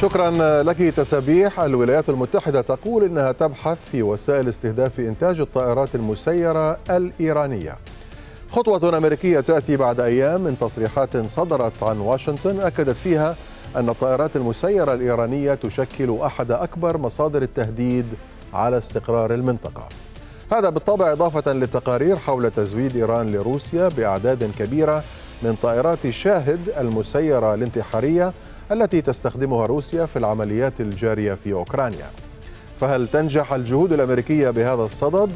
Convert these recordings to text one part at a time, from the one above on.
شكرا لك تسابيح الولايات المتحدة تقول إنها تبحث في وسائل استهداف إنتاج الطائرات المسيرة الإيرانية خطوة أمريكية تأتي بعد أيام من تصريحات صدرت عن واشنطن أكدت فيها أن الطائرات المسيرة الإيرانية تشكل أحد أكبر مصادر التهديد على استقرار المنطقة هذا بالطبع إضافة لتقارير حول تزويد إيران لروسيا بأعداد كبيرة من طائرات شاهد المسيرة الانتحارية التي تستخدمها روسيا في العمليات الجارية في أوكرانيا فهل تنجح الجهود الأمريكية بهذا الصدد؟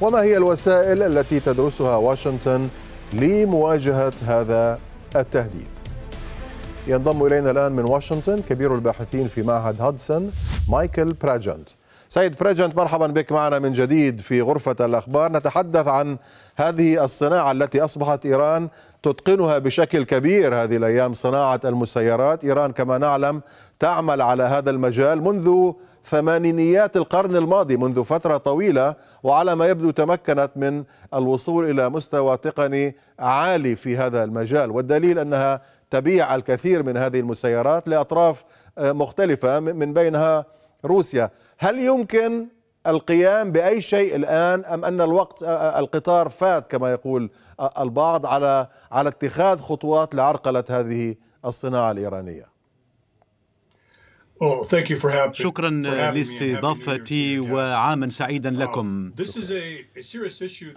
وما هي الوسائل التي تدرسها واشنطن لمواجهة هذا التهديد؟ ينضم إلينا الآن من واشنطن كبير الباحثين في معهد هادسون مايكل براجنت سيد براجنت مرحبا بك معنا من جديد في غرفة الأخبار نتحدث عن هذه الصناعة التي أصبحت إيران تتقنها بشكل كبير هذه الأيام صناعة المسيرات إيران كما نعلم تعمل على هذا المجال منذ ثمانينيات القرن الماضي منذ فترة طويلة وعلى ما يبدو تمكنت من الوصول إلى مستوى تقني عالي في هذا المجال والدليل أنها تبيع الكثير من هذه المسيرات لأطراف آه، مختلفة من بينها روسيا هل يمكن القيام باي شيء الان ام ان الوقت القطار فات كما يقول البعض على على اتخاذ خطوات لعرقله هذه الصناعه الايرانيه Oh, شكرا لاستضافتي وعاما سعيدا um, لكم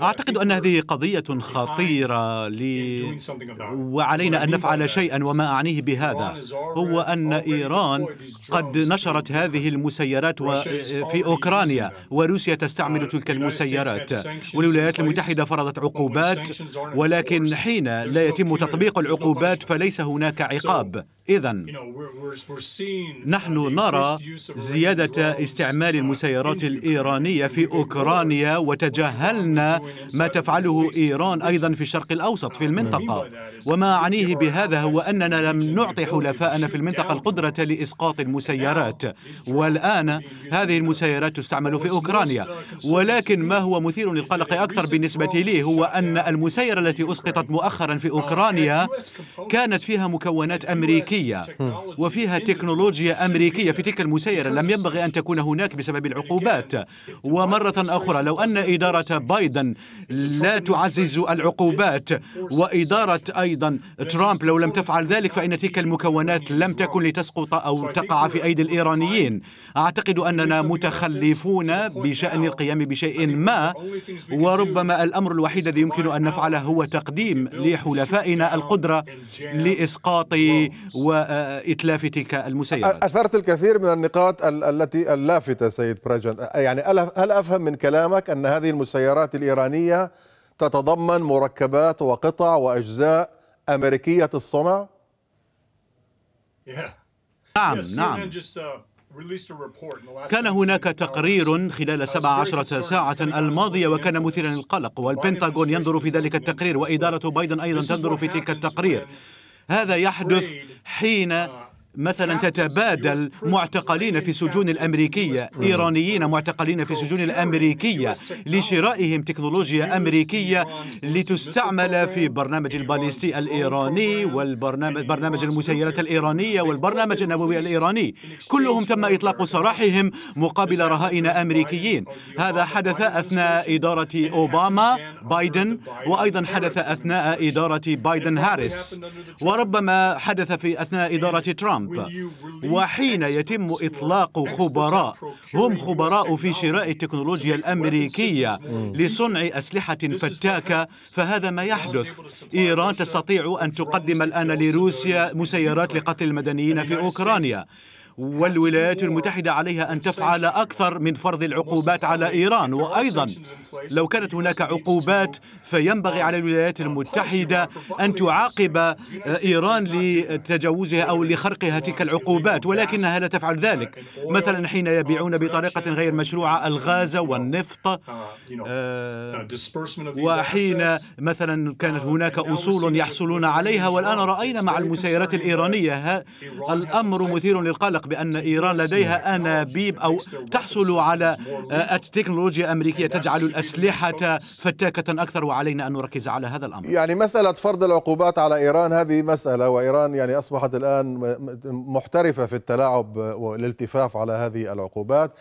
اعتقد ان هذه قضيه خطيره لي وعلينا ان نفعل شيئا وما اعنيه بهذا هو ان ايران قد نشرت هذه المسيرات في اوكرانيا وروسيا تستعمل uh, تلك المسيرات والولايات المتحده فرضت عقوبات ولكن حين لا يتم تطبيق العقوبات فليس هناك عقاب إذا نحن نرى زيادة استعمال المسيرات الإيرانية في أوكرانيا وتجاهلنا ما تفعله إيران أيضا في الشرق الأوسط في المنطقة وما أعنيه بهذا هو أننا لم نعطي حلفائنا في المنطقة القدرة لإسقاط المسيرات والآن هذه المسيرات تستعمل في أوكرانيا uh, ولكن ما هو مثير للقلق أكثر بالنسبة لي هو أن المسيرة التي أسقطت مؤخرا في uh, أوكرانيا كانت فيها مكونات أمريكية أمريكية وفيها تكنولوجيا أمريكية في تلك المسيرة لم ينبغي أن تكون هناك بسبب العقوبات ومرة أخرى لو أن إدارة بايدن لا تعزز العقوبات وإدارة أيضا ترامب لو لم تفعل ذلك فإن تلك المكونات لم تكن لتسقط أو تقع في أيدي الإيرانيين أعتقد أننا متخلفون بشأن القيام بشيء ما وربما الأمر الوحيد الذي يمكن أن نفعله هو تقديم لحلفائنا القدرة لإسقاط وإتلاف آه، آه، تلك المسيرات أثرت الكثير من النقاط التي اللافتة سيد برجن يعني هل أفهم من كلامك أن هذه المسيرات الإيرانية تتضمن مركبات وقطع وأجزاء أمريكية الصنع؟ نعم نعم uh, كان هناك تقرير خلال 17 uh, ساعة الماضية وكان مثيرا للقلق والبنتاغون ينظر في ذلك التقرير وإدارة بايدن أيضا تنظر في تلك التقرير هذا يحدث حين آه. مثلا تتبادل معتقلين في سجون الأمريكية إيرانيين معتقلين في سجون الأمريكية لشرائهم تكنولوجيا أمريكية لتستعمل في برنامج الباليستي الإيراني والبرنامج برنامج المسيرات الإيرانية والبرنامج النووي الإيراني كلهم تم إطلاق سراحهم مقابل رهائن أمريكيين هذا حدث أثناء إدارة أوباما بايدن وأيضا حدث أثناء إدارة بايدن هاريس وربما حدث في أثناء إدارة ترامب ترامب وحين يتم إطلاق خبراء هم خبراء في شراء التكنولوجيا الأمريكية لصنع أسلحة فتاكة فهذا ما يحدث إيران uh, تستطيع أن تقدم الآن لروسيا مسيرات لقتل المدنيين في أوكرانيا والولايات المتحدة عليها أن تفعل أكثر من فرض العقوبات على إيران وأيضا لو كانت هناك عقوبات فينبغي على الولايات المتحدة أن تعاقب إيران لتجاوزها أو لخرقها تلك العقوبات ولكنها لا تفعل ذلك مثلا حين يبيعون بطريقة غير مشروعة الغاز والنفط آه، وحين مثلا كانت هناك أصول يحصلون عليها والآن رأينا مع المسيرات الإيرانية الأمر مثير للقلق بأن إيران لديها أنابيب أو تحصل على آه، التكنولوجيا الأمريكية تجعل الأسلحة فتاكة أكثر وعلينا أن نركز على هذا الأمر يعني مسألة فرض العقوبات على إيران هذه مسألة وإيران يعني أصبحت الآن محترفة في التلاعب والالتفاف على هذه العقوبات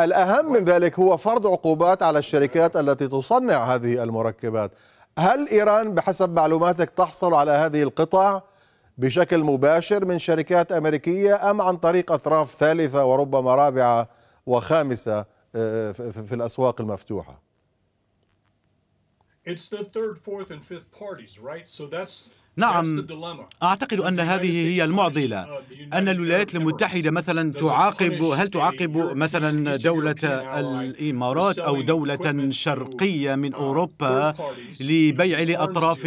الأهم من ذلك هو فرض عقوبات على الشركات التي تصنع هذه المركبات هل إيران بحسب معلوماتك تحصل على هذه القطع؟ بشكل مباشر من شركات أمريكية أم عن طريق أطراف ثالثة وربما رابعة وخامسة آه، في الأسواق المفتوحة It's the third, fourth, and fifth parties, right? So that's نعم أعتقد أن هذه هي المعضلة uh, أن الولايات المتحدة مثلا تعاقب هل تعاقب مثلا دولة الإمارات أو دولة شرقية من uh, أوروبا لبيع لأطراف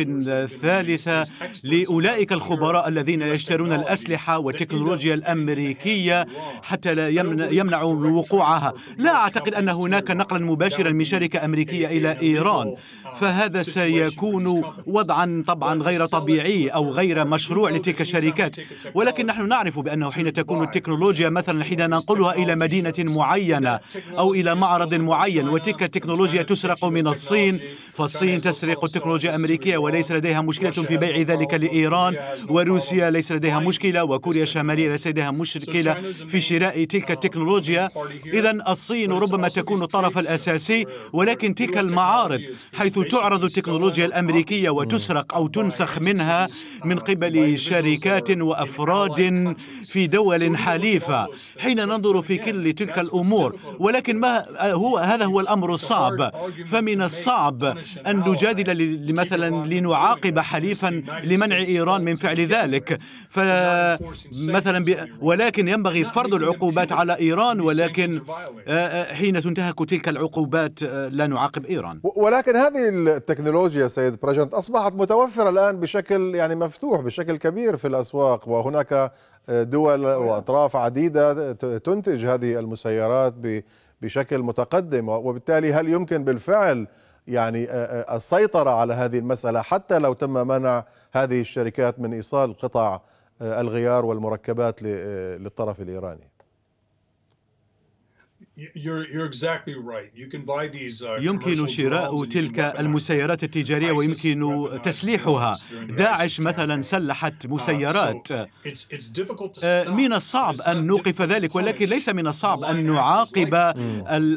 ثالثة لأولئك الخبراء الذين يشترون الأسلحة والتكنولوجيا الأمريكية حتى لا يمنعوا وقوعها لا أعتقد أن هناك نقلا مباشرا من شركة أمريكية إلى إيران uh, فهذا سيكون وضعا طبعا غير طبيعي طبيعي أو غير مشروع لتلك الشركات ولكن نحن نعرف بأنه حين تكون التكنولوجيا مثلا حين ننقلها إلى مدينة معينة أو إلى معرض معين وتلك التكنولوجيا تسرق من الصين فالصين تسرق التكنولوجيا الأمريكية وليس لديها مشكلة في بيع ذلك لإيران وروسيا ليس لديها مشكلة وكوريا الشمالية ليس لديها مشكلة في شراء تلك التكنولوجيا إذا الصين ربما تكون الطرف الأساسي ولكن تلك المعارض حيث تعرض التكنولوجيا الأمريكية وتسرق أو تنسخ منها عنها من قبل شركات وأفراد في دول حليفة حين ننظر في كل تلك الأمور ولكن ما هو هذا هو الأمر الصعب فمن الصعب أن نجادل مثلا لنعاقب حليفا لمنع إيران من فعل ذلك فمثلا ولكن ينبغي فرض العقوبات على إيران ولكن آه، آه، حين تنتهك تلك العقوبات آه، لا نعاقب إيران ولكن هذه التكنولوجيا سيد بريجنت أصبحت متوفرة الآن بشكل بشكل يعني مفتوح بشكل كبير في الأسواق وهناك دول وأطراف عديدة تنتج هذه المسيرات بشكل متقدم وبالتالي هل يمكن بالفعل يعني السيطرة على هذه المسألة حتى لو تم منع هذه الشركات من إيصال قطع الغيار والمركبات للطرف الإيراني يمكن شراء تلك المسيرات التجارية ويمكن تسليحها داعش مثلا سلحت uh, مسيرات uh, من الصعب أن نوقف ذلك ولكن ليس من الصعب أن نعاقب mm.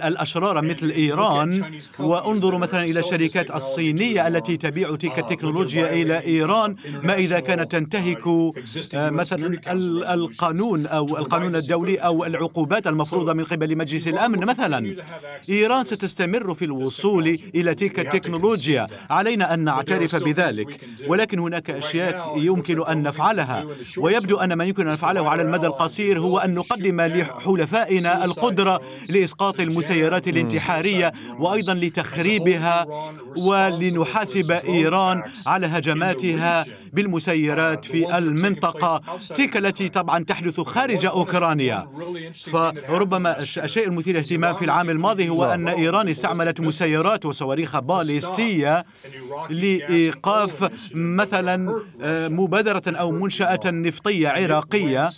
الأشرار مثل إيران وانظروا مثلا إلى الشركات الصينية التي تبيع uh, تلك التكنولوجيا إلى إيران ما إذا كانت تنتهك مثلا القانون أو القانون الدولي أو العقوبات المفروضة من قبل مجلس الأمن مثلا إيران ستستمر في الوصول إلى تلك التكنولوجيا علينا أن نعترف بذلك ولكن هناك أشياء يمكن أن نفعلها ويبدو أن ما يمكن أن نفعله على المدى القصير هو أن نقدم لحلفائنا القدرة لإسقاط المسيرات الانتحارية وأيضا لتخريبها ولنحاسب إيران على هجماتها بالمسيرات في المنطقة تلك التي طبعا تحدث خارج أوكرانيا فربما الشيء المثير للاهتمام في العام الماضي هو أن إيران استعملت مسيرات وصواريخ باليستية لإيقاف مثلا آه، مبادرة أو منشأة نفطية عراقية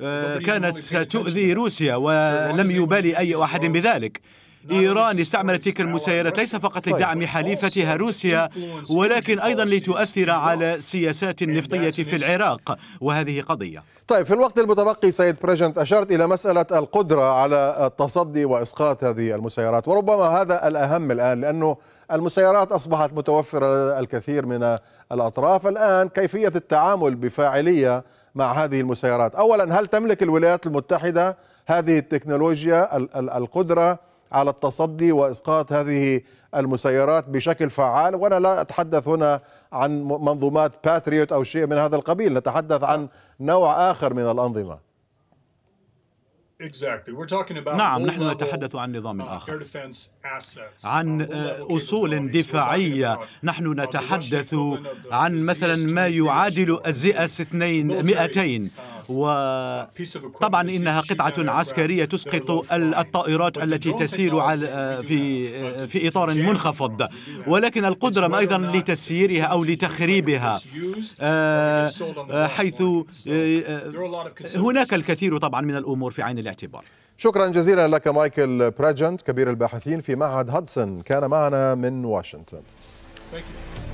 آه، كانت ستؤذي روسيا ولم يبالي أي أحد بذلك إيران استعملت تلك المسيرات ليس فقط لدعم طيب. حليفتها روسيا ولكن أيضا لتؤثر على سياسات النفطية في العراق وهذه قضية طيب في الوقت المتبقي سيد بريجنت أشرت إلى مسألة القدرة على التصدي وإسقاط هذه المسيرات وربما هذا الأهم الآن لأنه المسيرات أصبحت متوفرة الكثير من الأطراف الآن كيفية التعامل بفاعلية مع هذه المسيرات أولا هل تملك الولايات المتحدة هذه التكنولوجيا القدرة على التصدي واسقاط هذه المسيرات بشكل فعال وانا لا اتحدث هنا عن منظومات باتريوت او شيء من هذا القبيل نتحدث عن نوع اخر من الانظمه نعم نحن نتحدث عن نظام uh, آخر عن uh, uh, أصول دفاعية نحن نتحدث عن مثلا ما يعادل الزئة 200 وطبعا إنها قطعة عسكرية تسقط الطائرات التي تسير على في في إطار منخفض ولكن القدرة أيضا لتسييرها أو لتخريبها آه، آه، حيث آه، هناك الكثير طبعا من الأمور في عين الاعتبار شكرا جزيلا لك مايكل براجنت كبير الباحثين في معهد هدسون كان معنا من واشنطن Thank you.